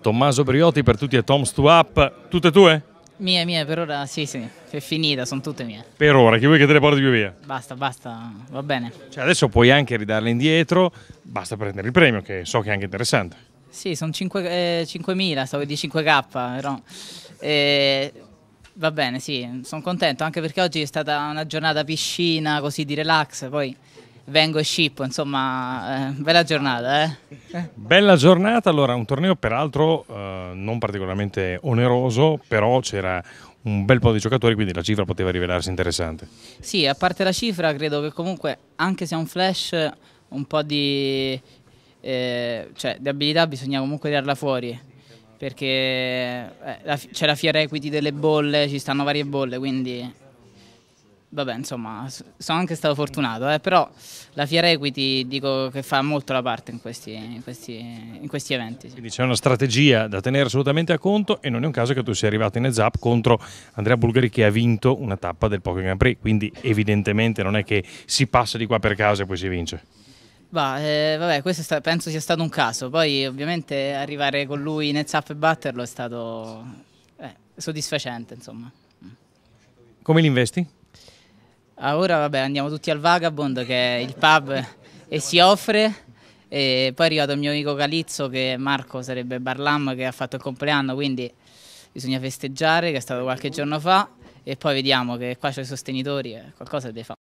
Tommaso Brioti per tutti e Tom Stuap, tutte e tue? Mie, mie, per ora sì, sì, è finita, sono tutte mie. Per ora, chi vuoi che te le porti più via? Basta, basta, va bene. Cioè adesso puoi anche ridarle indietro, basta prendere il premio, che so che è anche interessante. Sì, sono 5.000, eh, stavo di 5K, però... Eh, va bene, sì, sono contento, anche perché oggi è stata una giornata piscina, così di relax, poi vengo e scippo, insomma, eh, bella giornata. Eh. Bella giornata, allora un torneo peraltro eh, non particolarmente oneroso, però c'era un bel po' di giocatori, quindi la cifra poteva rivelarsi interessante. Sì, a parte la cifra, credo che comunque, anche se è un flash, un po' di, eh, cioè, di abilità bisogna comunque tirarla fuori. Perché eh, c'è la fiera equity delle bolle, ci stanno varie bolle, quindi Vabbè, insomma, sono anche stato fortunato, eh, però la Fiera Equity dico che fa molto la parte in questi, in questi, in questi eventi. Sì. Quindi c'è una strategia da tenere assolutamente a conto e non è un caso che tu sia arrivato in EZAP contro Andrea Bulgari che ha vinto una tappa del Poké Grand Prix, quindi evidentemente non è che si passa di qua per caso e poi si vince. Bah, eh, vabbè, questo sta, penso sia stato un caso, poi ovviamente arrivare con lui in EZAP e batterlo è stato eh, soddisfacente, insomma. Come li investi? Ah, ora vabbè andiamo tutti al Vagabond che è il pub e si offre e poi è arrivato il mio amico Calizzo che Marco sarebbe Barlam che ha fatto il compleanno quindi bisogna festeggiare che è stato qualche giorno fa e poi vediamo che qua c'è i sostenitori eh, qualcosa deve fare.